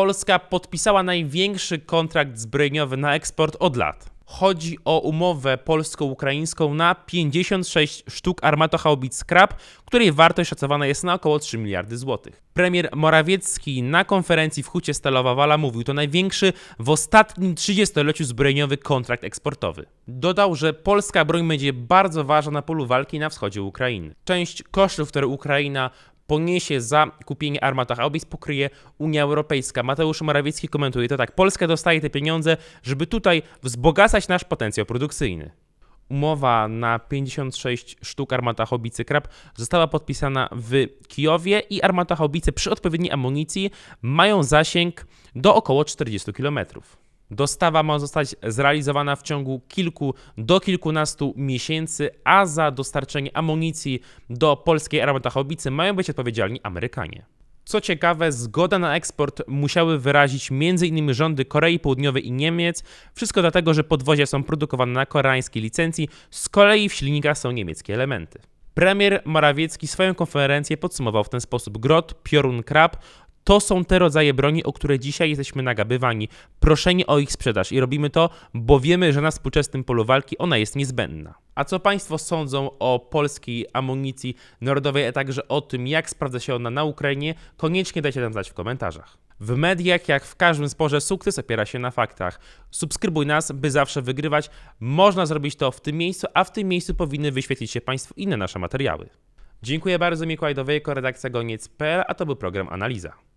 Polska podpisała największy kontrakt zbrojeniowy na eksport od lat. Chodzi o umowę polsko-ukraińską na 56 sztuk armatohaubic Scrap, której wartość szacowana jest na około 3 miliardy złotych. Premier Morawiecki na konferencji w Hucie Stalowa Wala mówił, to największy w ostatnim 30-leciu zbrojeniowy kontrakt eksportowy. Dodał, że polska broń będzie bardzo ważna na polu walki na wschodzie Ukrainy. Część kosztów, które Ukraina poniesie za kupienie armat, a pokryje Unia Europejska. Mateusz Morawiecki komentuje to tak, Polska dostaje te pieniądze, żeby tutaj wzbogacać nasz potencjał produkcyjny. Umowa na 56 sztuk armata hobicy Krab została podpisana w Kijowie i armata hobice przy odpowiedniej amunicji mają zasięg do około 40 kilometrów. Dostawa ma zostać zrealizowana w ciągu kilku do kilkunastu miesięcy, a za dostarczenie amunicji do polskiej armaty mają być odpowiedzialni Amerykanie. Co ciekawe, zgoda na eksport musiały wyrazić m.in. rządy Korei Południowej i Niemiec. Wszystko dlatego, że podwozie są produkowane na koreańskiej licencji, z kolei w silnikach są niemieckie elementy. Premier Morawiecki swoją konferencję podsumował w ten sposób. Grot, piorun, krab to są te rodzaje broni, o które dzisiaj jesteśmy nagabywani, proszeni o ich sprzedaż i robimy to, bo wiemy, że na współczesnym polu walki ona jest niezbędna. A co Państwo sądzą o polskiej amunicji narodowej, a także o tym, jak sprawdza się ona na Ukrainie, koniecznie dajcie nam znać w komentarzach. W mediach, jak w każdym sporze, sukces opiera się na faktach. Subskrybuj nas, by zawsze wygrywać. Można zrobić to w tym miejscu, a w tym miejscu powinny wyświetlić się Państwu inne nasze materiały. Dziękuję bardzo Mikołaj Dowejko, redakcja Goniec.pl, a to był program Analiza.